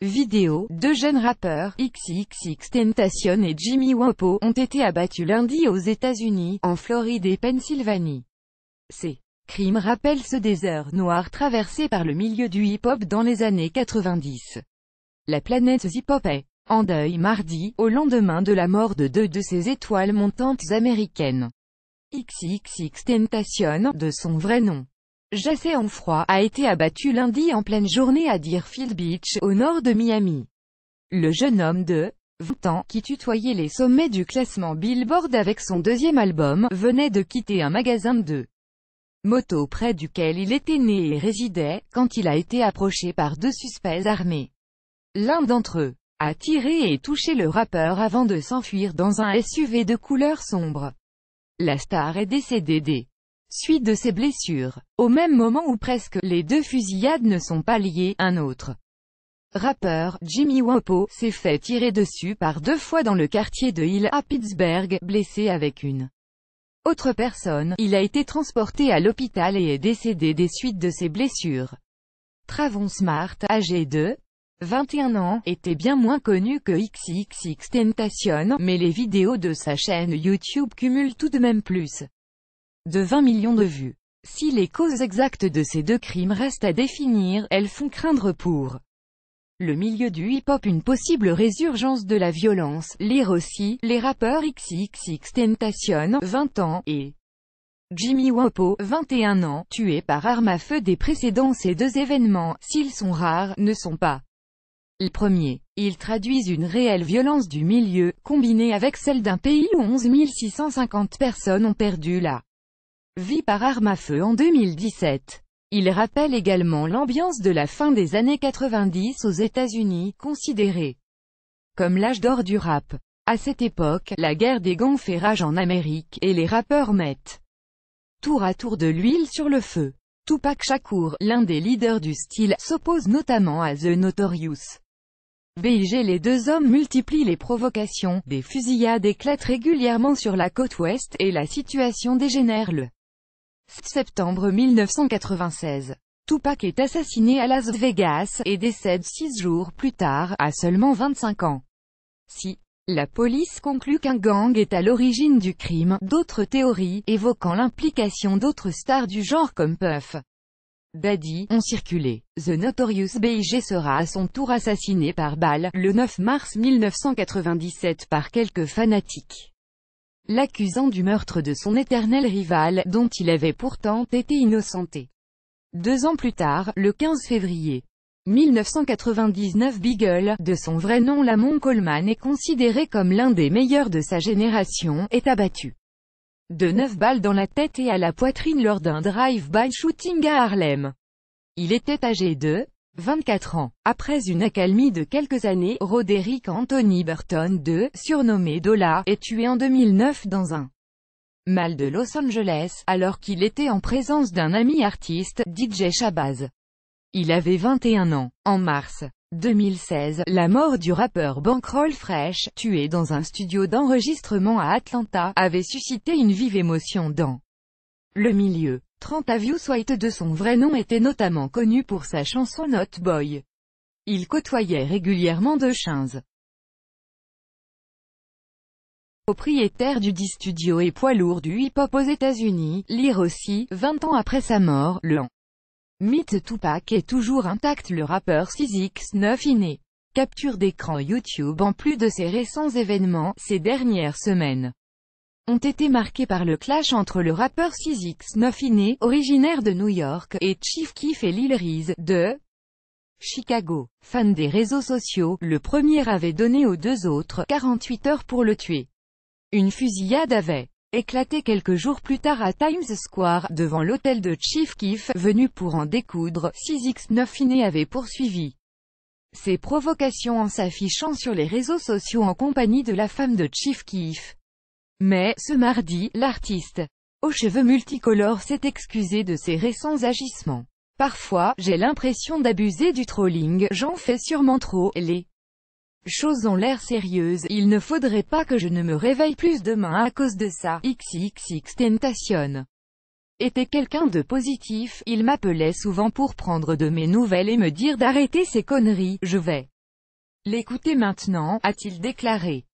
Vidéo, deux jeunes rappeurs, XXX Tentation et Jimmy Wapo, ont été abattus lundi aux États-Unis, en Floride et Pennsylvanie. Ces crimes rappellent ceux des heures noires traversées par le milieu du hip-hop dans les années 90. La planète hip-hop est en deuil mardi, au lendemain de la mort de deux de ses étoiles montantes américaines. XXX de son vrai nom, Jesse Onfroy a été abattu lundi en pleine journée à Deerfield Beach, au nord de Miami. Le jeune homme de 20 ans, qui tutoyait les sommets du classement Billboard avec son deuxième album, venait de quitter un magasin de moto près duquel il était né et résidait, quand il a été approché par deux suspects armés. L'un d'entre eux a tiré et touché le rappeur avant de s'enfuir dans un SUV de couleur sombre. La star est décédée Suite de ses blessures. Au même moment où presque, les deux fusillades ne sont pas liées, un autre rappeur, Jimmy Wapo, s'est fait tirer dessus par deux fois dans le quartier de Hill à Pittsburgh, blessé avec une autre personne, il a été transporté à l'hôpital et est décédé des suites de ses blessures. Travon Smart, âgé de 21 ans, était bien moins connu que XXX Tentation, mais les vidéos de sa chaîne YouTube cumulent tout de même plus de 20 millions de vues. Si les causes exactes de ces deux crimes restent à définir, elles font craindre pour le milieu du hip-hop une possible résurgence de la violence, les aussi les rappeurs XXX Tentation, 20 ans, et Jimmy Wapo, 21 ans, tués par arme à feu des précédents ces deux événements, s'ils sont rares, ne sont pas les premiers. Ils traduisent une réelle violence du milieu, combinée avec celle d'un pays où 11 650 personnes ont perdu la vie par arme à feu en 2017. Il rappelle également l'ambiance de la fin des années 90 aux États-Unis, considérée comme l'âge d'or du rap. À cette époque, la guerre des gangs fait rage en Amérique, et les rappeurs mettent tour à tour de l'huile sur le feu. Tupac Shakur, l'un des leaders du style, s'oppose notamment à The Notorious. B.I.G. Les deux hommes multiplient les provocations, des fusillades éclatent régulièrement sur la côte ouest, et la situation dégénère le Septembre 1996. Tupac est assassiné à Las Vegas, et décède six jours plus tard, à seulement 25 ans. Si la police conclut qu'un gang est à l'origine du crime, d'autres théories, évoquant l'implication d'autres stars du genre comme Puff, Daddy, ont circulé. The Notorious B.I.G. sera à son tour assassiné par balle, le 9 mars 1997 par quelques fanatiques l'accusant du meurtre de son éternel rival, dont il avait pourtant été innocenté. Deux ans plus tard, le 15 février 1999 Beagle, de son vrai nom Lamont Coleman est considéré comme l'un des meilleurs de sa génération, est abattu de neuf balles dans la tête et à la poitrine lors d'un drive-by shooting à Harlem. Il était âgé de 24 ans. Après une accalmie de quelques années, Roderick Anthony Burton II, surnommé Dola, est tué en 2009 dans un mal de Los Angeles, alors qu'il était en présence d'un ami artiste, DJ Shabazz. Il avait 21 ans. En mars 2016, la mort du rappeur Bankroll Fresh, tué dans un studio d'enregistrement à Atlanta, avait suscité une vive émotion dans le milieu. Trent White de son vrai nom était notamment connu pour sa chanson Not Boy. Il côtoyait régulièrement deux Chins. Propriétaire du 10 studio et poids lourd du hip-hop aux États-Unis, lire aussi « 20 ans après sa mort, le mythe Tupac est toujours intact le rappeur 6x9 inné. Capture d'écran YouTube En plus de ses récents événements, ces dernières semaines, ont été marqués par le clash entre le rappeur 6 x originaire de New York, et Chief Keef et Lil Reese, de Chicago. Fan des réseaux sociaux, le premier avait donné aux deux autres 48 heures pour le tuer. Une fusillade avait éclaté quelques jours plus tard à Times Square, devant l'hôtel de Chief Keef, venu pour en découdre, 6X9 avait poursuivi ses provocations en s'affichant sur les réseaux sociaux en compagnie de la femme de Chief Keef. Mais, ce mardi, l'artiste aux cheveux multicolores s'est excusé de ses récents agissements. Parfois, j'ai l'impression d'abuser du trolling, j'en fais sûrement trop, les choses ont l'air sérieuses, il ne faudrait pas que je ne me réveille plus demain à cause de ça, XXX Tentation. Était quelqu'un de positif, il m'appelait souvent pour prendre de mes nouvelles et me dire d'arrêter ces conneries, je vais l'écouter maintenant, a-t-il déclaré.